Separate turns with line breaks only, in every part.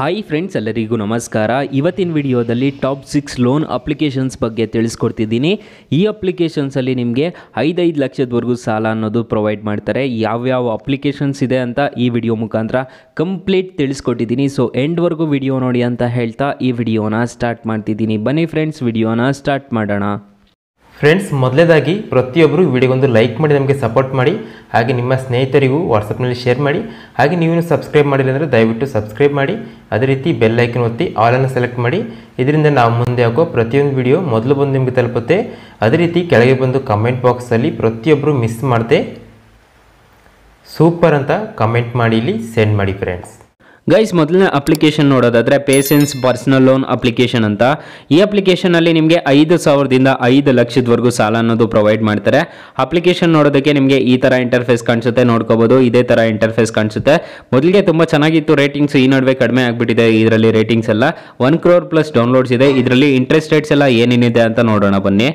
hi friends ಎಲ್ಲರಿಗೂ ನಮಸ್ಕಾರ ಇವತ್ತಿನ ವಿಡಿಯೋದಲ್ಲಿ ಟಾಪ್ ಸಿಕ್ಸ್ ಲೋನ್ ಅಪ್ಲಿಕೇಶನ್ಸ್ ಬಗ್ಗೆ ತಿಳಿಸ್ಕೊಡ್ತಿದ್ದೀನಿ ಈ ಅಪ್ಲಿಕೇಶನ್ಸಲ್ಲಿ ನಿಮಗೆ ಐದೈದು ಲಕ್ಷದವರೆಗೂ ಸಾಲ ಅನ್ನೋದು ಪ್ರೊವೈಡ್ ಮಾಡ್ತಾರೆ ಯಾವ್ಯಾವ ಅಪ್ಲಿಕೇಶನ್ಸ್ ಇದೆ ಅಂತ ಈ ವಿಡಿಯೋ ಮುಖಾಂತರ ಕಂಪ್ಲೀಟ್ ತಿಳಿಸ್ಕೊಟ್ಟಿದ್ದೀನಿ ಸೊ ಎಂಡ್ವರೆಗೂ ವಿಡಿಯೋ ನೋಡಿ ಅಂತ ಹೇಳ್ತಾ ಈ ವಿಡಿಯೋನ ಸ್ಟಾರ್ಟ್ ಮಾಡ್ತಿದ್ದೀನಿ ಬನ್ನಿ ಫ್ರೆಂಡ್ಸ್ ವಿಡಿಯೋನ ಸ್ಟಾರ್ಟ್ ಮಾಡೋಣ ಫ್ರೆಂಡ್ಸ್ ಮೊದಲೇದಾಗಿ ಪ್ರತಿಯೊಬ್ಬರು ವಿಡಿಯೋಗೊಂದು ಲೈಕ್ ಮಾಡಿ ನಮಗೆ ಸಪೋರ್ಟ್ ಮಾಡಿ ಹಾಗೆ ನಿಮ್ಮ ಸ್ನೇಹಿತರಿಗೂ ವಾಟ್ಸಪ್ನಲ್ಲಿ ಶೇರ್ ಮಾಡಿ ಹಾಗೆ ನೀವೇನು ಸಬ್ಸ್ಕ್ರೈಬ್ ಮಾಡಿಲ್ಲ ಅಂದರೆ ದಯವಿಟ್ಟು ಸಬ್ಸ್ಕ್ರೈಬ್ ಮಾಡಿ ಅದೇ ರೀತಿ ಬೆಲ್ಲೈಕನ್ ಒತ್ತಿ ಆಲನ್ನು ಸೆಲೆಕ್ಟ್ ಮಾಡಿ ಇದರಿಂದ ನಾವು ಮುಂದೆ ಹಾಕೋ ಪ್ರತಿಯೊಂದು ವಿಡಿಯೋ ಮೊದಲು ಬಂದು ನಿಮಗೆ ತಲುಪುತ್ತೆ ಅದೇ ರೀತಿ ಕೆಳಗೆ ಬಂದು ಕಮೆಂಟ್ ಬಾಕ್ಸಲ್ಲಿ ಪ್ರತಿಯೊಬ್ಬರು ಮಿಸ್ ಮಾಡದೆ ಸೂಪರ್ ಅಂತ ಕಮೆಂಟ್ ಮಾಡಿ ಇಲ್ಲಿ ಸೆಂಡ್ ಮಾಡಿ ಫ್ರೆಂಡ್ಸ್ ಗೈಸ್ ಮೊದಲನೇ ಅಪ್ಲಿಕೇಶನ್ ನೋಡೋದಾದ್ರೆ ಪೇಸೆನ್ಸ್ ಪರ್ಸನಲ್ ಲೋನ್ ಅಪ್ಲಿಕೇಶನ್ ಅಂತ ಈ ಅಪ್ಲಿಕೇಶನ್ ಅಲ್ಲಿ ನಿಮಗೆ ಐದು ಸಾವಿರದಿಂದ ಐದು ಲಕ್ಷದವರೆಗೂ ಸಾಲ ಅನ್ನೋದು ಪ್ರೊವೈಡ್ ಮಾಡ್ತಾರೆ ಅಪ್ಲಿಕೇಶನ್ ನೋಡೋದಕ್ಕೆ ನಿಮಗೆ ಈ ಥರ ಇಂಟರ್ಫೇಸ್ ಕಾಣಿಸುತ್ತೆ ನೋಡ್ಕೋಬಹುದು ಇದೇ ತರ ಇಂಟರ್ಫೇಸ್ ಕಾಣಿಸುತ್ತೆ ಮೊದಲಿಗೆ ತುಂಬ ಚೆನ್ನಾಗಿತ್ತು ರೇಟಿಂಗ್ಸ್ ಈ ನಡುವೆ ಕಡಿಮೆ ಆಗ್ಬಿಟ್ಟಿದೆ ಇದರಲ್ಲಿ ರೇಟಿಂಗ್ಸ್ ಎಲ್ಲ ಒನ್ ಕ್ರೋರ್ ಪ್ಲಸ್ ಡೌನ್ಲೋಡ್ಸ್ ಇದೆ ಇದರಲ್ಲಿ ಇಂಟ್ರೆಸ್ಟ್ ರೇಟ್ಸ್ ಎಲ್ಲ ಏನೇನಿದೆ ಅಂತ ನೋಡೋಣ ಬನ್ನಿ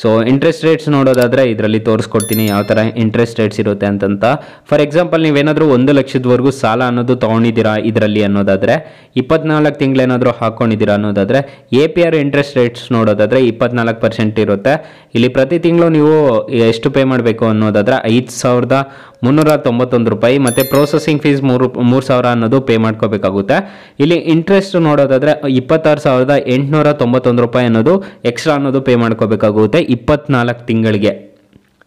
ಸೊ ಇಂಟ್ರೆಸ್ಟ್ ರೇಟ್ಸ್ ನೋಡೋದಾದರೆ ಇದರಲ್ಲಿ ತೋರಿಸ್ಕೊಡ್ತೀನಿ ಯಾವ ಥರ ಇಂಟ್ರೆಸ್ಟ್ ರೇಟ್ಸ್ ಇರುತ್ತೆ ಅಂತಂತ ಫಾರ್ ಎಕ್ಸಾಂಪಲ್ ನೀವೇನಾದರೂ ಒಂದು ಲಕ್ಷದವರೆಗೂ ಸಾಲ ಅನ್ನೋದು ತೊಗೊಂಡಿದ್ದೀರಾ ಇದರಲ್ಲಿ ಅನ್ನೋದಾದರೆ ಇಪ್ಪತ್ನಾಲ್ಕು ತಿಂಗಳೇನಾದರೂ ಹಾಕ್ಕೊಂಡಿದ್ದೀರಾ ಅನ್ನೋದಾದರೆ A P R interest rates ನೋಡೋದಾದರೆ ಇಪ್ಪತ್ನಾಲ್ಕು ಪರ್ಸೆಂಟ್ ಇರುತ್ತೆ ಇಲ್ಲಿ ಪ್ರತಿ ತಿಂಗಳು ನೀವು ಎಷ್ಟು ಪೇ ಮಾಡಬೇಕು ಅನ್ನೋದಾದರೆ ಐದು ಸಾವಿರದ ಮುನ್ನೂರ ತೊಂಬತ್ತೊಂದು ರೂಪಾಯಿ ಮತ್ತು ಪ್ರೊಸೆಸಿಂಗ್ ಫೀಸ್ ಮೂರು ಮೂರು ಸಾವಿರ ಅನ್ನೋದು ಪೇ ಮಾಡ್ಕೋಬೇಕಾಗುತ್ತೆ ಇಲ್ಲಿ ಇಂಟ್ರೆಸ್ಟ್ ನೋಡೋದಾದರೆ ಇಪ್ಪತ್ತಾರು ಸಾವಿರದ ಎಂಟುನೂರ ತೊಂಬತ್ತೊಂದು ರೂಪಾಯಿ ಅನ್ನೋದು ಎಕ್ಸ್ಟ್ರಾ ಅನ್ನೋದು ಪೇ ಮಾಡ್ಕೋಬೇಕಾಗುತ್ತೆ ಇಪ್ಪತ್ನಾಲ್ಕು ತಿಂಗಳಿಗೆ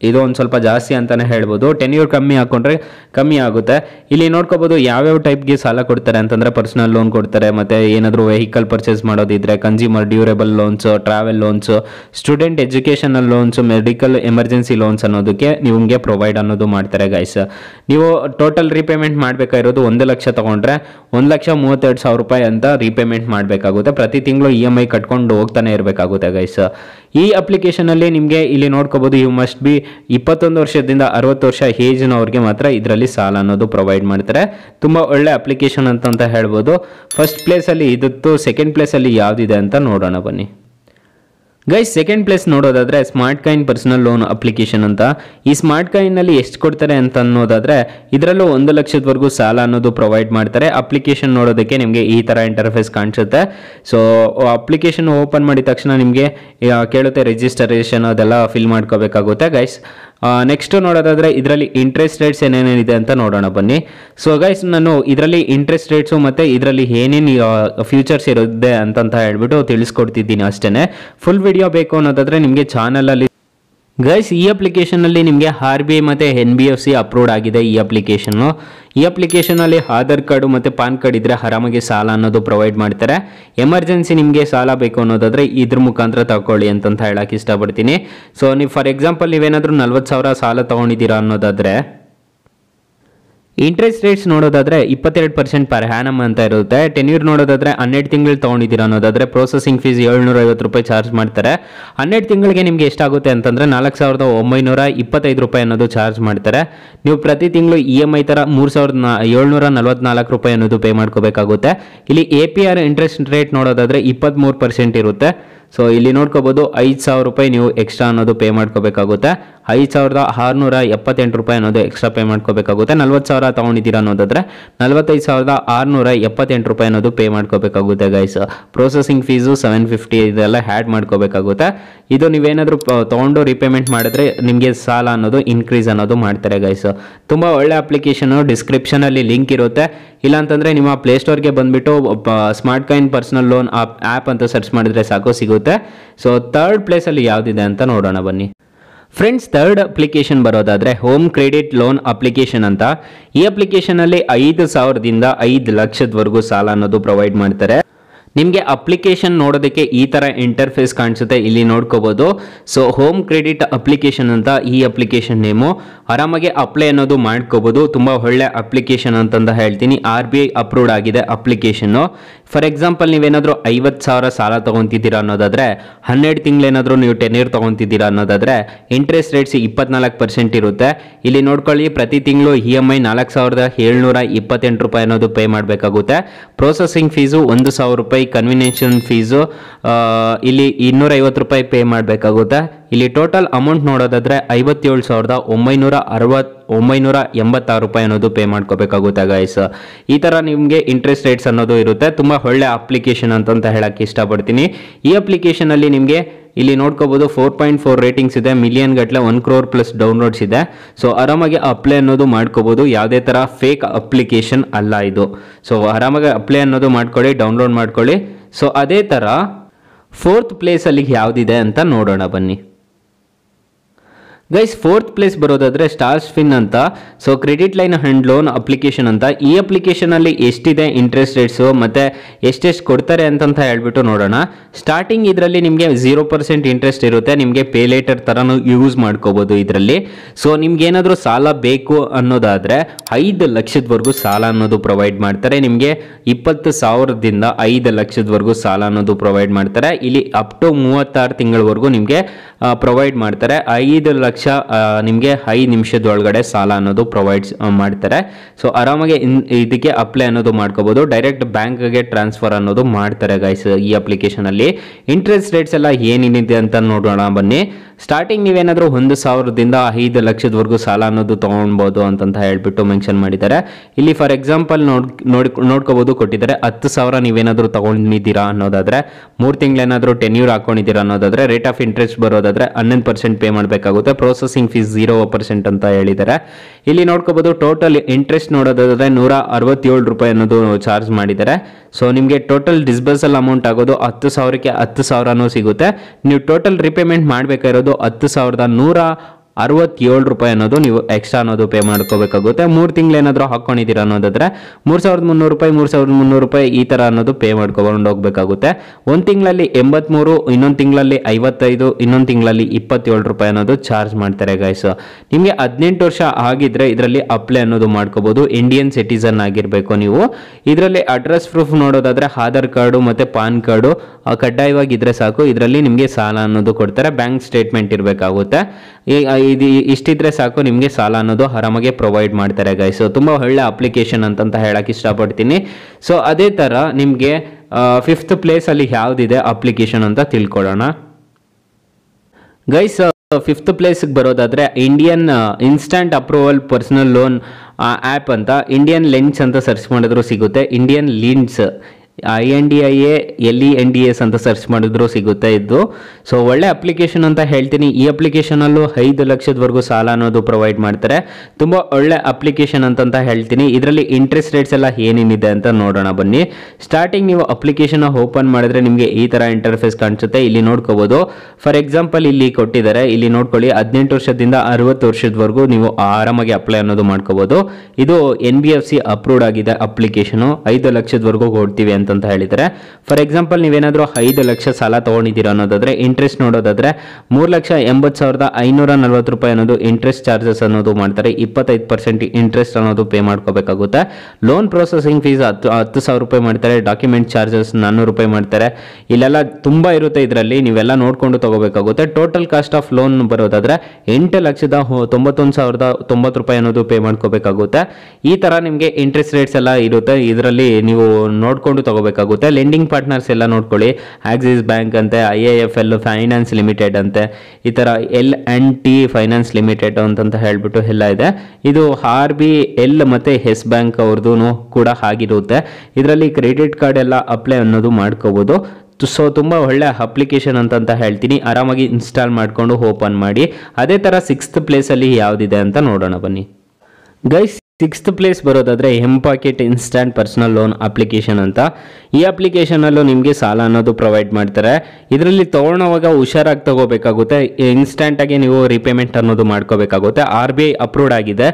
ಇದು ಒಂದು ಸ್ವಲ್ಪ ಜಾಸ್ತಿ ಅಂತಲೇ ಹೇಳ್ಬೋದು ಯೂರ್ ಕಮ್ಮಿ ಹಾಕೊಂಡ್ರೆ ಕಮ್ಮಿ ಆಗುತ್ತೆ ಇಲ್ಲಿ ನೋಡ್ಕೋಬೋದು ಯಾವ್ಯಾವ ಟೈಪ್ಗೆ ಸಾಲ ಕೊಡ್ತಾರೆ ಅಂತಂದರೆ ಪರ್ಸನಲ್ ಲೋನ್ ಕೊಡ್ತಾರೆ ಮತ್ತು ಏನಾದರೂ ವೆಹಿಕಲ್ ಪರ್ಚೇಸ್ ಮಾಡೋದಿದ್ರೆ consumer durable loans travel loans student educational loans medical emergency loans ಅನ್ನೋದಕ್ಕೆ ನಿಮಗೆ ಪ್ರೊವೈಡ್ ಅನ್ನೋದು ಮಾಡ್ತಾರೆ ಗೈಸ್ ನೀವು ಟೋಟಲ್ ರೀಪೇಮೆಂಟ್ ಮಾಡಬೇಕಾಗಿರೋದು ಒಂದು ಲಕ್ಷ ತೊಗೊಂಡ್ರೆ ಒಂದು ಲಕ್ಷ ಮೂವತ್ತೆರಡು ಸಾವಿರ ರೂಪಾಯಿ ಅಂತ ರೀಪೇಮೆಂಟ್ ಮಾಡಬೇಕಾಗುತ್ತೆ ಪ್ರತಿ ತಿಂಗಳು ಇ e ಎಮ್ ಐ ಕಟ್ಕೊಂಡು ಹೋಗ್ತಾನೆ ಇರಬೇಕಾಗುತ್ತೆ ಗೈಸ್ ಈ ಅಪ್ಲಿಕೇಶನಲ್ಲಿ ನಿಮಗೆ ಇಲ್ಲಿ ನೋಡ್ಕೋಬೋದು ಯು ಮಸ್ಟ್ ಬಿ ಇಪ್ಪತ್ತೊಂದು ವರ್ಷದಿಂದ ಅರವತ್ತು ವರ್ಷ ಏಜ್ನವ್ರಿಗೆ ಮಾತ್ರ ಇದರಲ್ಲಿ ಸಾಲ ಅನ್ನೋದು ಪ್ರೊವೈಡ್ ಮಾಡ್ತಾರೆ ತುಂಬ ಒಳ್ಳೆ ಅಪ್ಲಿಕೇಶನ್ ಅಂತ ಹೇಳ್ಬೋದು ಫಸ್ಟ್ ಪ್ಲೇಸಲ್ಲಿ ಇದತ್ತು ಸೆಕೆಂಡ್ ಪ್ಲೇಸಲ್ಲಿ ಯಾವುದಿದೆ ಅಂತ ನೋಡೋಣ ಬನ್ನಿ ಗೈಸ್ ಸೆಕೆಂಡ್ ಪ್ಲೇಸ್ ನೋಡೋದಾದರೆ Smart Coin personal loan application ಅಂತ ಈ ಸ್ಮಾರ್ಟ್ ಕಾಯಿನ್ನಲ್ಲಿ ಎಷ್ಟು ಕೊಡ್ತಾರೆ ಅಂತ ಅನ್ನೋದಾದರೆ ಇದರಲ್ಲೂ ಒಂದು ಲಕ್ಷದವರೆಗೂ ಸಾಲ ಅನ್ನೋದು ಪ್ರೊವೈಡ್ ಮಾಡ್ತಾರೆ ಅಪ್ಲಿಕೇಶನ್ ನೋಡೋದಕ್ಕೆ ನಿಮಗೆ ಈ ಥರ ಇಂಟರ್ಫೇಸ್ ಕಾಣಿಸುತ್ತೆ ಸೊ ಅಪ್ಲಿಕೇಶನ್ ಓಪನ್ ಮಾಡಿದ ತಕ್ಷಣ ನಿಮಗೆ ಕೇಳುತ್ತೆ ರಿಜಿಸ್ಟರೇಷನ್ ಅದೆಲ್ಲ ಫಿಲ್ ಮಾಡ್ಕೋಬೇಕಾಗುತ್ತೆ ಗೈಸ್ ನೆಕ್ಸ್ಟ್ ನೋಡೋದಾದರೆ ಇದರಲ್ಲಿ ಇಂಟ್ರೆಸ್ಟ್ ರೇಟ್ಸ್ ಏನೇನಿದೆ ಅಂತ ನೋಡೋಣ ಬನ್ನಿ ಸೊ ಗೈಸ್ ನಾನು ಇದರಲ್ಲಿ ಇಂಟ್ರೆಸ್ಟ್ ರೇಟ್ಸು ಮತ್ತು ಇದರಲ್ಲಿ ಏನೇನು ಫ್ಯೂಚರ್ಸ್ ಇರುತ್ತೆ ಅಂತ ಹೇಳ್ಬಿಟ್ಟು ತಿಳಿಸ್ಕೊಡ್ತಿದ್ದೀನಿ ಅಷ್ಟೇ ಫುಲ್ ವಿಡಿಯೋ ಬೇಕು ಅನ್ನೋದಾದರೆ ನಿಮಗೆ ಚಾನಲಲ್ಲಿ ಗೈಸ್ ಈ ಅಪ್ಲಿಕೇಶನಲ್ಲಿ ನಿಮಗೆ ಆರ್ ಬಿ ಐ ಮತ್ತು N B F C approved ಆಗಿದೆ ಈ ಅಪ್ಲಿಕೇಶನ್ನು ಈ ಅಪ್ಲಿಕೇಶನಲ್ಲಿ ಆಧಾರ್ ಕಾರ್ಡು ಮತ್ತು ಪಾನ್ ಕಾರ್ಡ್ ಇದ್ದರೆ ಆರಾಮಾಗಿ ಸಾಲ ಅನ್ನೋದು ಪ್ರೊವೈಡ್ ಮಾಡ್ತಾರೆ ಎಮರ್ಜೆನ್ಸಿ ನಿಮಗೆ ಸಾಲ ಬೇಕು ಅನ್ನೋದಾದರೆ ಇದ್ರ ಮುಖಾಂತರ ತಗೊಳ್ಳಿ ಅಂತಂತ ಹೇಳೋಕ್ಕೆ ಇಷ್ಟಪಡ್ತೀನಿ ಸೊ ನೀವು ಫಾರ್ ಎಕ್ಸಾಂಪಲ್ ನೀವೇನಾದರೂ ನಲ್ವತ್ತು ಸಾವಿರ ಸಾಲ ತೊಗೊಂಡಿದ್ದೀರಾ ಅನ್ನೋದಾದರೆ ಇಂಟ್ರೆಸ್ಟ್ ರೇಟ್ಸ್ ನೋಡೋದಾದ್ರೆ ಇಪ್ಪತ್ತೆರಡು ಪರ್ಸೆಂಟ್ ಪರ್ ಹ್ಯಾನಮ್ ಅಂತ ಇರುತ್ತೆ ಟೆನ್ ನೋಡೋದಾದ್ರೆ ಹನ್ನೆರಡು ತಿಂಗಳು ತೊಗೊಂಡಿದ್ದೀರಾ ಅನ್ನೋದಾದ್ರೆ ಪ್ರೊಸೆಸಿಂಗ್ ಫೀಸ್ ಏಳ್ನೂರ ಐವತ್ತು ರೂಪಾಯಿ ಚಾರ್ಜ್ ಮಾಡ್ತಾರೆ ಹನ್ನೆರಡು ತಿಂಗಳಿಗೆ ನಿಮಗೆ ಎಷ್ಟಾಗುತ್ತೆ ಅಂತಂದರೆ ನಾಲ್ಕು ಸಾವಿರದ ಒಂಬೈನೂರ ಇಪ್ಪತ್ತೈದು ರೂಪಾಯಿ ಅನ್ನೋದು ಚಾರ್ಜ್ ಮಾಡ್ತಾರೆ ನೀವು ಪ್ರತಿ ತಿಂಗಳು ಇ e ಎಮ್ ಐ ಥರ ಮೂರು ಸಾವಿರದ ಏಳ್ನೂರ ನಲವತ್ನಾಲ್ಕು ರೂಪಾಯಿ ಅನ್ನೋದು ಪೇ ಮಾಡ್ಕೋಬೇಕಾಗುತ್ತೆ ಇಲ್ಲಿ A P R interest rate ನೋಡೋದಾದ್ರೆ ಇಪ್ಪತ್ತ್ಮೂರು ಪರ್ಸೆಂಟ್ ಇರುತ್ತೆ ಸೊ ಇಲ್ಲಿ ನೋಡ್ಕೋಬೋದು ಐದು ಸಾವಿರ ರೂಪಾಯಿ ನೀವು ಎಕ್ಸ್ಟ್ರಾ ಅನ್ನೋದು ಪೇ ಮಾಡ್ಕೋಬೇಕಾಗುತ್ತೆ ಐದು ಸಾವಿರದ ಆರುನೂರ ಎಪ್ಪತ್ತೆಂಟು ರೂಪಾಯಿ ಅನ್ನೋದು ಎಕ್ಸ್ಟ್ರಾ ಪೇ ಮಾಡ್ಕೋಬೇಕಾಗುತ್ತೆ ನಲ್ವತ್ತು ಸಾವಿರ ತೊಗೊಂಡಿದ್ದೀರಾ ಅನ್ನೋದಾದರೆ ನಲ್ವತ್ತೈದು ಸಾವಿರದ ಆರುನೂರ ಎಪ್ಪತ್ತೆಂಟು ರೂಪಾಯಿ ಅನ್ನೋದು ಪೇ ಮಾಡ್ಕೋಬೇಕಾಗುತ್ತೆ guys processing fees seven fifty ಇದೆಲ್ಲ ಆ್ಯಡ್ ಮಾಡ್ಕೋಬೇಕಾಗುತ್ತೆ ಇದು ನೀವೇನಾದರೂ ತೊಗೊಂಡು ರಿಪೇಮೆಂಟ್ ಮಾಡಿದ್ರೆ ನಿಮಗೆ ಸಾಲ ಅನ್ನೋದು ಇನ್ಕ್ರೀಸ್ ಅನ್ನೋದು ಮಾಡ್ತಾರೆ ಗೈಸ್ ತುಂಬ ಒಳ್ಳೆ ಅಪ್ಲಿಕೇಶನು ಡಿಸ್ಕ್ರಿಪ್ಷನಲ್ಲಿ ಲಿಂಕ್ ಇರುತ್ತೆ ಇಲ್ಲಾಂತಂದರೆ ನಿಮ್ಮ ಪ್ಲೇಸ್ಟೋರ್ಗೆ ಬಂದುಬಿಟ್ಟು Smart Coin personal loan app ಅಂತ ಸರ್ಚ್ ಮಾಡಿದರೆ ಸಾಕು ಸಿಗುತ್ತೆ ಸೊ ತರ್ಡ್ ಪ್ಲೇಸಲ್ಲಿ ಯಾವುದಿದೆ ಅಂತ ನೋಡೋಣ ಬನ್ನಿ ಫ್ರೆಂಡ್ಸ್ ಥರ್ಡ್ ಅಪ್ಲಿಕೇಶನ್ ಬರೋದಾದರೆ ಹೋಮ್ ಕ್ರೆಡಿಟ್ ಲೋನ್ ಅಪ್ಲಿಕೇಶನ್ ಅಂತ ಈ ಅಪ್ಲಿಕೇಶನಲ್ಲಿ ಐದು ಸಾವಿರದಿಂದ ಐದು ಲಕ್ಷದವರೆಗೂ ಸಾಲ ಅನ್ನೋದು ಪ್ರೊವೈಡ್ ಮಾಡ್ತಾರೆ ನಿಮಗೆ ಅಪ್ಲಿಕೇಶನ್ ನೋಡೋದಕ್ಕೆ ಈ ಥರ ಇಂಟರ್ಫೇಸ್ ಕಾಣಿಸುತ್ತೆ ಇಲ್ಲಿ ನೋಡ್ಕೋಬೋದು ಸೊ ಹೋಮ್ ಕ್ರೆಡಿಟ್ ಅಪ್ಲಿಕೇಶನ್ ಅಂತ ಈ ಅಪ್ಲಿಕೇಶನ್ ನೇಮು ಆರಾಮಾಗಿ ಅಪ್ಲೈ ಅನ್ನೋದು ಮಾಡ್ಕೋಬೋದು ತುಂಬ ಒಳ್ಳೆ ಅಪ್ಲಿಕೇಶನ್ ಅಂತಂದ ಹೇಳ್ತೀನಿ ಆರ್ ಬಿ ಐ ಅಪ್ರೂವ್ಡ್ ಆಗಿದೆ ಅಪ್ಲಿಕೇಶನ್ನು ಫಾರ್ ಎಕ್ಸಾಂಪಲ್ ನೀವೇನಾದರೂ ಐವತ್ತು ಸಾವಿರ ಸಾಲ ತೊಗೊತಿದ್ದೀರಾ ಅನ್ನೋದಾದರೆ ಹನ್ನೆರಡು ತಿಂಗಳೇನಾದರೂ ನೀವು ಟೆನ್ ಇಯರ್ ತೊಗೊತಿದ್ದೀರಾ ಅನ್ನೋದಾದರೆ ಇಂಟ್ರೆಸ್ಟ್ ರೇಟ್ಸ್ ಇಪ್ಪತ್ನಾಲ್ಕು ಪರ್ಸೆಂಟ್ ಇರುತ್ತೆ ಇಲ್ಲಿ ನೋಡ್ಕೊಳ್ಳಿ ಪ್ರತಿ ತಿಂಗಳು ಇ e ಎಮ್ ಐ ನಾಲ್ಕು ಸಾವಿರದ ಏಳ್ನೂರ ಇಪ್ಪತ್ತೆಂಟು ರೂಪಾಯಿ ಅನ್ನೋದು ಪೇ ಮಾಡಬೇಕಾಗುತ್ತೆ ಪ್ರೊಸೆಸಿಂಗ್ ಫೀಸು ಒಂದು ಸಾವಿರ ರೂಪಾಯಿ ರೂಪಾಯಿ ಕನ್ವಿನೆನ್ಷನ್ ಫೀಸು ಇಲ್ಲಿ ಇನ್ನೂರೈವತ್ತು ರೂಪಾಯಿ ಪೇ ಮಾಡಬೇಕಾಗುತ್ತೆ ಇಲ್ಲಿ ಟೋಟಲ್ ಅಮೌಂಟ್ ನೋಡೋದಾದರೆ ಐವತ್ತೇಳು ಸಾವಿರದ ಒಂಬೈನೂರ ಅರವತ್ ಒಂಬೈನೂರ ಎಂಬತ್ತಾರು ರೂಪಾಯಿ ಅನ್ನೋದು ಪೇ ಮಾಡ್ಕೋಬೇಕಾಗುತ್ತೆ ಗಾಯಸ್ ಈ ಥರ ನಿಮಗೆ ಇಂಟ್ರೆಸ್ಟ್ ರೇಟ್ಸ್ ಅನ್ನೋದು ಇರುತ್ತೆ ತುಂಬ ಒಳ್ಳೆ ಅಪ್ಲಿಕೇಶನ್ ಅಂತಂತ ಹೇಳೋಕ್ಕೆ ಇಷ್ಟಪಡ್ತೀನಿ ಈ ಅಪ್ಲಿಕೇಶನಲ್ಲಿ ನಿಮಗೆ ಇಲ್ಲಿ ನೋಡ್ಕೋಬಹುದು ಫೋರ್ ಪಾಯಿಂಟ್ ಫೋರ್ ರೇಟಿಂಗ್ಸ್ ಇದೆ ಮಿಲಿಯನ್ ಗಟ್ಟಲೆ ಒನ್ ಕ್ರೋರ್ ಪ್ಲಸ್ ಡೌನ್ಲೋಡ್ಸ್ ಇದೆ ಸೊ ಆರಾಮಾಗಿ ಅಪ್ಲೈ ಅನ್ನೋದು ಮಾಡ್ಕೋಬಹುದು ಯಾವುದೇ ತರ ಫೇಕ್ ಅಪ್ಲಿಕೇಶನ್ ಅಲ್ಲ ಇದು ಸೊ ಆರಾಮಾಗಿ ಅಪ್ಲೈ ಅನ್ನೋದು ಮಾಡ್ಕೊಳ್ಳಿ ಡೌನ್ಲೋಡ್ ಮಾಡ್ಕೊಳ್ಳಿ ಸೊ ಅದೇ ತರ ಫೋರ್ತ್ ಪ್ಲೇಸ್ ಅಲ್ಲಿಗೆ ಯಾವ್ದಿದೆ ಅಂತ ನೋಡೋಣ ಬನ್ನಿ ಗೈಸ್ ಫೋರ್ತ್ ಪ್ಲೇಸ್ ಬರೋದಾದ್ರೆ ಸ್ಟಾರ್ಸ್ ಫಿನ್ ಅಂತ so credit line hand loan application ಅಂತ ಈ ಅಪ್ಲಿಕೇಶನ್ ಅಲ್ಲಿ ಎಷ್ಟಿದೆ ಇಂಟ್ರೆಸ್ಟ್ ರೇಟ್ಸು ಮತ್ತೆ ಎಷ್ಟೆಷ್ಟು ಕೊಡ್ತಾರೆ ಅಂತಂತ ಹೇಳ್ಬಿಟ್ಟು ನೋಡೋಣ ಸ್ಟಾರ್ಟಿಂಗ್ ಇದರಲ್ಲಿ ನಿಮಗೆ ಝೀರೋ ಪರ್ಸೆಂಟ್ ಇಂಟ್ರೆಸ್ಟ್ ಇರುತ್ತೆ ನಿಮಗೆ ಪೇ ಲೇಟರ್ ಥರನೂ ಯೂಸ್ ಮಾಡ್ಕೋಬಹುದು ಇದರಲ್ಲಿ ಸೊ ಏನಾದರೂ ಸಾಲ ಬೇಕು ಅನ್ನೋದಾದ್ರೆ ಐದು ಲಕ್ಷದವರೆಗೂ ಸಾಲ ಅನ್ನೋದು ಪ್ರೊವೈಡ್ ಮಾಡ್ತಾರೆ ನಿಮಗೆ ಇಪ್ಪತ್ತು ಸಾವಿರದಿಂದ ಐದು ಲಕ್ಷದವರೆಗೂ ಸಾಲ ಅನ್ನೋದು ಪ್ರೊವೈಡ್ ಮಾಡ್ತಾರೆ ಇಲ್ಲಿ ಅಪ್ ಟು ಮೂವತ್ತಾರು ತಿಂಗಳವರೆಗೂ ನಿಮಗೆ ಪ್ರೊವೈಡ್ ಮಾಡ್ತಾರೆ ಐದು ಲಕ್ಷ ಲಕ್ಷ ನಿಮಗೆ ಐದು ನಿಮಿಷದೊಳಗಡೆ ಸಾಲ ಅನ್ನೋದು ಪ್ರೊವೈಡ್ಸ್ ಮಾಡ್ತಾರೆ ಸೊ ಆರಾಮಾಗಿ ಇದಕ್ಕೆ ಅಪ್ಲೈ ಅನ್ನೋದು ಮಾಡ್ಕೋಬೋದು ಡೈರೆಕ್ಟ್ ಬ್ಯಾಂಕ್ಗೆ ಟ್ರಾನ್ಸ್ಫರ್ ಅನ್ನೋದು ಮಾಡ್ತಾರೆ ಗೈಸ್ ಈ ಅಪ್ಲಿಕೇಶನಲ್ಲಿ ಇಂಟ್ರೆಸ್ಟ್ ರೇಟ್ಸ್ ಎಲ್ಲ ಏನೇನಿದೆ ಅಂತ ನೋಡೋಣ ಬನ್ನಿ ಸ್ಟಾರ್ಟಿಂಗ್ ನೀವೇನಾದರೂ ಒಂದು ಸಾವಿರದಿಂದ ಐದು ಲಕ್ಷದವರೆಗೂ ಸಾಲ ಅನ್ನೋದು ತೊಗೊಳ್ಬೋದು ಅಂತಂತ ಹೇಳ್ಬಿಟ್ಟು ಮೆನ್ಷನ್ ಮಾಡಿದ್ದಾರೆ ಇಲ್ಲಿ ಫಾರ್ ಎಕ್ಸಾಂಪಲ್ ನೋಡ್ ನೋಡಿ ನೋಡ್ಕೋಬೋದು ಕೊಟ್ಟಿದ್ದಾರೆ ಹತ್ತು ಸಾವಿರ ನೀವೇನಾದರೂ ತೊಗೊಂಡಿದ್ದೀರಾ ಅನ್ನೋದಾದರೆ ಮೂರು ತಿಂಗಳೇನಾದರೂ ಟೆನ್ಯೂರ್ ಹಾಕೊಂಡಿದ್ದೀರಾ ಅನ್ನೋದಾದರೆ ರೇಟ್ ಆಫ್ ಇಂಟ್ರೆಸ್ಟ್ ಬರೋದಾದ್ರೆ ಹನ್ನೊಂದು ಪರ್ಸೆಂಟ್ ಪೇ ಮಾಡಬೇಕಾಗುತ್ತೆ ಪ್ರೊಸೆಸಿಂಗ್ ಫೀಸ್ ಜೀರೋ ಪರ್ಸೆಂಟ್ ಅಂತ ಹೇಳಿದ್ದಾರೆ ಇಲ್ಲಿ ನೋಡ್ಕೋಬೋದು ಟೋಟಲ್ ಇಂಟ್ರೆಸ್ಟ್ ನೋಡೋದಾದರೆ ನೂರ ಅರವತ್ತೇಳು ರೂಪಾಯಿ ಅನ್ನೋದು ಚಾರ್ಜ್ ಮಾಡಿದ್ದಾರೆ ಸೊ ನಿಮಗೆ ಟೋಟಲ್ ಡಿಸ್ಬರ್ಸಲ್ ಅಮೌಂಟ್ ಆಗೋದು ಹತ್ತು ಸಾವಿರಕ್ಕೆ ಹತ್ತು ಸಾವಿರನೂ ಸಿಗುತ್ತೆ ನೀವು ಟೋಟಲ್ ರಿಪೇಮೆಂಟ್ ಮಾಡಬೇಕಾಗಿರೋದು ಹತ್ತು ಸಾವಿರದ ನೂರ ಅರವತ್ತೇಳು ರೂಪಾಯಿ ಅನ್ನೋದು ನೀವು ಎಕ್ಸ್ಟ್ರಾ ಅನ್ನೋದು ಪೇ ಮಾಡ್ಕೋಬೇಕಾಗುತ್ತೆ ಮೂರು ತಿಂಗಳು ಏನಾದರೂ ಹಾಕ್ಕೊಂಡಿದ್ದೀರ ಅನ್ನೋದಾದರೆ ಮೂರು ಸಾವಿರದ ಮುನ್ನೂರು ರೂಪಾಯಿ ಮೂರು ಸಾವಿರದ ಮುನ್ನೂರು ರೂಪಾಯಿ ಈ ಥರ ಅನ್ನೋದು ಪೇ ಮಾಡ್ಕೊಂಡು ಹೋಗಬೇಕಾಗುತ್ತೆ ಒಂದು ತಿಂಗಳಲ್ಲಿ ಎಂಬತ್ತ್ಮೂರು ಇನ್ನೊಂದು ತಿಂಗಳಲ್ಲಿ ಐವತ್ತೈದು ಇನ್ನೊಂದು ತಿಂಗಳಲ್ಲಿ ಇಪ್ಪತ್ತೇಳು ರೂಪಾಯಿ ಅನ್ನೋದು ಚಾರ್ಜ್ ಮಾಡ್ತಾರೆ ಗಾಯ್ಸು ನಿಮಗೆ ಹದಿನೆಂಟು ವರ್ಷ ಆಗಿದ್ರೆ ಇದರಲ್ಲಿ ಅಪ್ಲೈ ಅನ್ನೋದು ಮಾಡ್ಕೋಬೋದು ಇಂಡಿಯನ್ ಸಿಟಿಸನ್ ಆಗಿರಬೇಕು ನೀವು ಇದರಲ್ಲಿ ಅಡ್ರೆಸ್ ಪ್ರೂಫ್ ನೋಡೋದಾದರೆ ಆಧಾರ್ ಕಾರ್ಡು ಮತ್ತು ಪಾನ್ ಕಾರ್ಡು ಕಡ್ಡಾಯವಾಗಿದ್ದರೆ ಸಾಕು ಇದರಲ್ಲಿ ನಿಮಗೆ ಸಾಲ ಅನ್ನೋದು ಕೊಡ್ತಾರೆ ಬ್ಯಾಂಕ್ ಸ್ಟೇಟ್ಮೆಂಟ್ ಇರಬೇಕಾಗುತ್ತೆ ಇದು ಇಷ್ಟಿದ್ರೆ ಸಾಕು ನಿಮಗೆ ಸಾಲ ಅನ್ನೋದು ಆರಾಮಾಗಿ ಪ್ರೊವೈಡ್ ಮಾಡ್ತಾರೆ ಗೈಸ್ ತುಂಬ ಒಳ್ಳೆ ಅಪ್ಲಿಕೇಶನ್ ಅಂತಂತ ಹೇಳಕ್ಕೆ ಇಷ್ಟಪಡ್ತೀನಿ ಸೊ ಅದೇ ಥರ ನಿಮಗೆ ಫಿಫ್ತ್ ಪ್ಲೇಸಲ್ಲಿ ಯಾವುದಿದೆ ಅಪ್ಲಿಕೇಶನ್ ಅಂತ ತಿಳ್ಕೊಳ್ಳೋಣ ಗೈಸ್ ಫಿಫ್ತ್ ಪ್ಲೇಸ್ಗೆ ಬರೋದಾದರೆ Indian instant approval personal loan app ಅಂತ ಇಂಡಿಯನ್ ಲೆನ್ಸ್ ಅಂತ ಸರ್ಚ್ ಮಾಡಿದ್ರು ಸಿಗುತ್ತೆ Indian Lends I N D I A N D S ಅಂತ ಸರ್ಚ್ ಮಾಡಿದ್ರು ಸಿಗುತ್ತೆ ಇದ್ದು ಸೊ ಒಳ್ಳೆ ಅಪ್ಲಿಕೇಶನ್ ಅಂತ ಹೇಳ್ತೀನಿ ಈ ಅಪ್ಲಿಕೇಶನಲ್ಲೂ ಐದು ಲಕ್ಷದವರೆಗೂ ಸಾಲ ಅನ್ನೋದು ಪ್ರೊವೈಡ್ ಮಾಡ್ತಾರೆ ತುಂಬ ಒಳ್ಳೆ ಅಪ್ಲಿಕೇಶನ್ ಅಂತ ಹೇಳ್ತೀನಿ ಇದರಲ್ಲಿ ಇಂಟ್ರೆಸ್ಟ್ ರೇಟ್ಸ್ ಎಲ್ಲ ಏನೇನಿದೆ ಅಂತ ನೋಡೋಣ ಬನ್ನಿ ಸ್ಟಾರ್ಟಿಂಗ್ ನೀವು ಅಪ್ಲಿಕೇಶನ್ ಓಪನ್ ಮಾಡಿದ್ರೆ ನಿಮಗೆ ಈ ಥರ ಇಂಟರ್ಫೇಸ್ ಕಾಣಿಸುತ್ತೆ ಇಲ್ಲಿ ನೋಡ್ಕೋಬೋದು ಫಾರ್ ಎಕ್ಸಾಂಪಲ್ ಇಲ್ಲಿ ಕೊಟ್ಟಿದ್ದಾರೆ ಇಲ್ಲಿ ನೋಡ್ಕೊಳ್ಳಿ ಹದಿನೆಂಟು ವರ್ಷದಿಂದ ಅರವತ್ತು ವರ್ಷದವರೆಗೂ ನೀವು ಆರಾಮಾಗಿ ಅಪ್ಲೈ ಅನ್ನೋದು ಮಾಡ್ಕೋಬೋದು ಇದು N B F C approved ಆಗಿದೆ ಅಪ್ಲಿಕೇಶನ್ ಐದು ಲಕ್ಷದವರೆಗೂ ಕೊಡ್ತೀವಿ ಅಂತ ಅಂತ ಹೇಳಿದರೆ ಫಾರ್ ಎಕ್ಸಾಂಪಲ್ ನೀವೇನಾದರೂ ಐದು ಲಕ್ಷ ಸಾಲ ತೊಗೊಂಡಿದ್ದೀರ ಅನ್ನೋದಾದರೆ ಇಂಟ್ರೆಸ್ಟ್ ನೋಡೋದಾದರೆ ಮೂರು ಲಕ್ಷ ಎಂಬತ್ತು ಸಾವಿರದ ಐನೂರ ನಲ್ವತ್ತು ರೂಪಾಯಿ ಅನ್ನೋದು ಇಂಟ್ರೆಸ್ಟ್ ಚಾರ್ಜಸ್ ಅನ್ನೋದು ಮಾಡ್ತಾರೆ ಇಪ್ಪತ್ತೈದು ಪರ್ಸೆಂಟ್ ಇಂಟ್ರೆಸ್ಟ್ ಅನ್ನೋದು ಪೇ ಮಾಡ್ಕೋಬೇಕಾಗುತ್ತೆ ಲೋನ್ ಪ್ರೊಸೆಸಿಂಗ್ ಫೀಸ್ ಹತ್ತು ಹತ್ತು ಸಾವಿರ ರೂಪಾಯಿ ಮಾಡ್ತಾರೆ ಡಾಕ್ಯುಮೆಂಟ್ ಚಾರ್ಜಸ್ ನಾನ್ನೂರು ರೂಪಾಯಿ ಮಾಡ್ತಾರೆ ಇಲ್ಲೆಲ್ಲ ತುಂಬ ಇರುತ್ತೆ ಇದರಲ್ಲಿ ನೀವೆಲ್ಲ ನೋಡಿಕೊಂಡು ತಗೋಬೇಕಾಗುತ್ತೆ ಟೋಟಲ್ ಕಾಸ್ಟ್ ಆಫ್ ಲೋನ್ ಬರೋದಾದ್ರೆ ಎಂಟು ಲಕ್ಷದ ತೊಂಬತ್ತೊಂದು ಸಾವಿರದ ತೊಂಬತ್ತು ರೂಪಾಯಿ ಅನ್ನೋದು ಪೇ ಮಾಡ್ಕೋಬೇಕಾಗುತ್ತೆ ಈ ತರ ನಿಮಗೆ ಇಂಟ್ರೆಸ್ಟ್ ರೇಟ್ಸ್ ಎಲ್ಲ ಇರುತ್ತೆ ಇದರಲ್ಲಿ ನೀವು ನೋಡ್ಕೊಂಡು ತಗೋ ಬೇಕಾಗುತ್ತೆ ಲೆಂಡಿಂಗ್ ಪಾರ್ಟ್ನರ್ಸ್ ಎಲ್ಲ ನೋಡ್ಕೊಳ್ಳಿ ಆಕ್ಸಿಸ್ ಬ್ಯಾಂಕ್ ಅಂತೆ I A F L finance limited ಅಂತೆ ಈ ಥರ L and T finance limited ಅಂತ ಹೇಳ್ಬಿಟ್ಟು ಎಲ್ಲ ಇದೆ ಇದು ಆರ್ ಬಿ ಎಲ್ ಮತ್ತೆ ಎಸ್ ಬ್ಯಾಂಕ್ ಅವ್ರದ್ದು ಕೂಡ ಆಗಿರುತ್ತೆ ಇದರಲ್ಲಿ ಕ್ರೆಡಿಟ್ ಕಾರ್ಡ್ ಎಲ್ಲ ಅಪ್ಲೈ ಅನ್ನೋದು ಮಾಡ್ಕೋಬೋದು ಸೊ ತುಂಬ ಒಳ್ಳೆ ಅಪ್ಲಿಕೇಶನ್ ಅಂತ ಹೇಳ್ತೀನಿ ಆರಾಮಾಗಿ ಇನ್ಸ್ಟಾಲ್ ಮಾಡಿಕೊಂಡು ಓಪನ್ ಮಾಡಿ ಅದೇ ಥರ ಸಿಕ್ಸ್ತ್ ಪ್ಲೇಸಲ್ಲಿ ಯಾವುದಿದೆ ಅಂತ ನೋಡೋಣ ಬನ್ನಿ ಗೈಸ್ ಸಿಕ್ಸ್ತ್ ಪ್ಲೇಸ್ ಬರೋದಾದರೆ mPokket instant personal loan application ಅಂತ ಈ ಅಪ್ಲಿಕೇಶನಲ್ಲೂ ನಿಮಗೆ ಸಾಲ ಅನ್ನೋದು ಪ್ರೊವೈಡ್ ಮಾಡ್ತಾರೆ ಇದರಲ್ಲಿ ತೊಗೊಳೋವಾಗ ಹುಷಾರಾಗಿ ತೊಗೋಬೇಕಾಗುತ್ತೆ ಇನ್ಸ್ಟೆಂಟಾಗಿ ನೀವು ರೀಪೇಮೆಂಟ್ ಅನ್ನೋದು ಮಾಡ್ಕೋಬೇಕಾಗುತ್ತೆ ಆರ್ ಬಿ ಐ ಅಪ್ರೂವ್ಡ್ ಆಗಿದೆ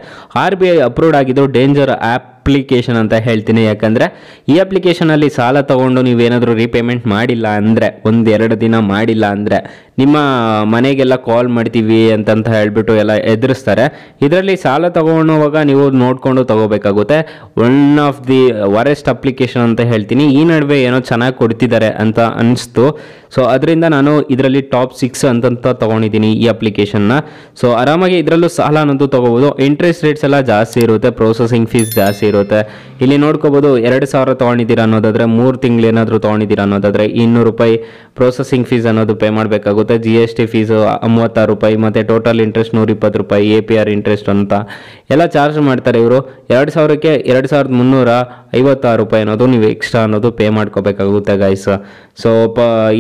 ಆರ್ ಬಿ ಐ ಅಪ್ರೂವ್ಡ್ ಆಗಿದ್ದು ಡೇಂಜರ್ ಆ್ಯಪ್ ಅಪ್ಲಿಕೇಶನ್ ಅಂತ ಹೇಳ್ತೀನಿ ಯಾಕಂದರೆ ಈ ಅಪ್ಲಿಕೇಶನಲ್ಲಿ ಸಾಲ ತೊಗೊಂಡು ನೀವೇನಾದರೂ ರೀಪೇಮೆಂಟ್ ಮಾಡಿಲ್ಲ ಅಂದರೆ ಒಂದೆರಡು ದಿನ ಮಾಡಿಲ್ಲ ಅಂದರೆ ನಿಮ್ಮ ಮನೆಗೆಲ್ಲ ಕಾಲ್ ಮಾಡ್ತೀವಿ ಅಂತಂತ ಹೇಳಿಬಿಟ್ಟು ಎಲ್ಲ ಎದುರಿಸ್ತಾರೆ ಇದರಲ್ಲಿ ಸಾಲ ತಗೊಳ್ಳುವಾಗ ನೀವು ನೋಡಿಕೊಂಡು ತಗೋಬೇಕಾಗುತ್ತೆ one of the worst application ಅಂತ ಹೇಳ್ತೀನಿ ಈ ನಡುವೆ ಏನೋ ಚೆನ್ನಾಗಿ ಕೊಡ್ತಿದ್ದಾರೆ ಅಂತ ಅನಿಸ್ತು ಸೊ ಅದರಿಂದ ನಾನು ಇದರಲ್ಲಿ ಟಾಪ್ ಸಿಕ್ಸ್ ಅಂತಂತ ತೊಗೊಂಡಿದ್ದೀನಿ ಈ ಅಪ್ಲಿಕೇಶನ್ನ ಸೊ ಆರಾಮಾಗಿ ಇದರಲ್ಲೂ ಸಾಲ ಅನ್ನೋದು ತೊಗೋಬೋದು ಇಂಟ್ರೆಸ್ಟ್ ರೇಟ್ಸ್ ಎಲ್ಲ ಜಾಸ್ತಿ ಇರುತ್ತೆ ಪ್ರೊಸೆಸಿಂಗ್ ಫೀಸ್ ಜಾಸ್ತಿ ಇರುತ್ತೆ ಇರುತ್ತೆ ಇಲ್ಲಿ ನೋಡ್ಕೋಬೋದು ಎರಡು ಸಾವಿರ ತೊಗೊಂಡಿದ್ದೀರಾ ಅನ್ನೋದಾದರೆ ಮೂರು ತಿಂಗಳು ಏನಾದರೂ ತೊಗೊಂಡಿದ್ದೀರಾ ಅನ್ನೋದಾದರೆ ಇನ್ನೂರು ರೂಪಾಯಿ ಪ್ರೊಸೆಸಿಂಗ್ ಫೀಸ್ ಅನ್ನೋದು ಪೇ ಮಾಡಬೇಕಾಗುತ್ತೆ ಜಿ ಎಸ್ ಟಿ ಫೀಸು ಮೂವತ್ತಾರು ರೂಪಾಯಿ ಮತ್ತು ಟೋಟಲ್ ಇಂಟ್ರೆಸ್ಟ್ ನೂರಿಪ್ಪತ್ತು ರೂಪಾಯಿ ಎ ಪಿ ಆರ್ ಇಂಟ್ರೆಸ್ಟ್ ಅಂತ ಎಲ್ಲ ಚಾರ್ಜ್ ಮಾಡ್ತಾರೆ ಇವರು ಎರಡು ಸಾವಿರಕ್ಕೆ ಎರಡು ಸಾವಿರದ ಮುನ್ನೂರ ಐವತ್ತಾರು ರೂಪಾಯಿ ಅನ್ನೋದು ನೀವು ಎಕ್ಸ್ಟ್ರಾ ಅನ್ನೋದು ಪೇ ಮಾಡ್ಕೋಬೇಕಾಗುತ್ತೆ ಗಾಯ್ಸ್ ಸೊ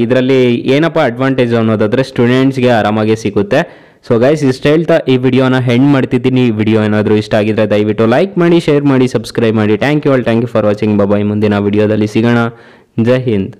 ಇದರಲ್ಲಿ ಏನಪ್ಪ ಅಡ್ವಾಂಟೇಜ್ ಅನ್ನೋದಾದರೆ ಸ್ಟೂಡೆಂಟ್ಸ್ಗೆ ಆರಾಮಾಗಿ ಸಿಗುತ್ತೆ ಸೊ ಗೈಸ್ ಇಷ್ಟು ಹೇಳ್ತಾ ಈ ವಿಡಿಯೋನ ಹೆಂಡ್ ಮಾಡ್ತಿದ್ದೀನಿ ಈ ವಿಡಿಯೋ ಏನಾದರೂ ಇಷ್ಟ ಆಗಿದ್ರೆ ದಯವಿಟ್ಟು ಲೈಕ್ ಮಾಡಿ ಶೇರ್ ಮಾಡಿ ಸಬ್ಸ್ಕ್ರೈಬ್ ಮಾಡಿ thank you all thank you for watching bye bye ಮುಂದಿನ ವಿಡಿಯೋದಲ್ಲಿ ಸಿಗೋಣ ಜೈ ಹಿಂದ್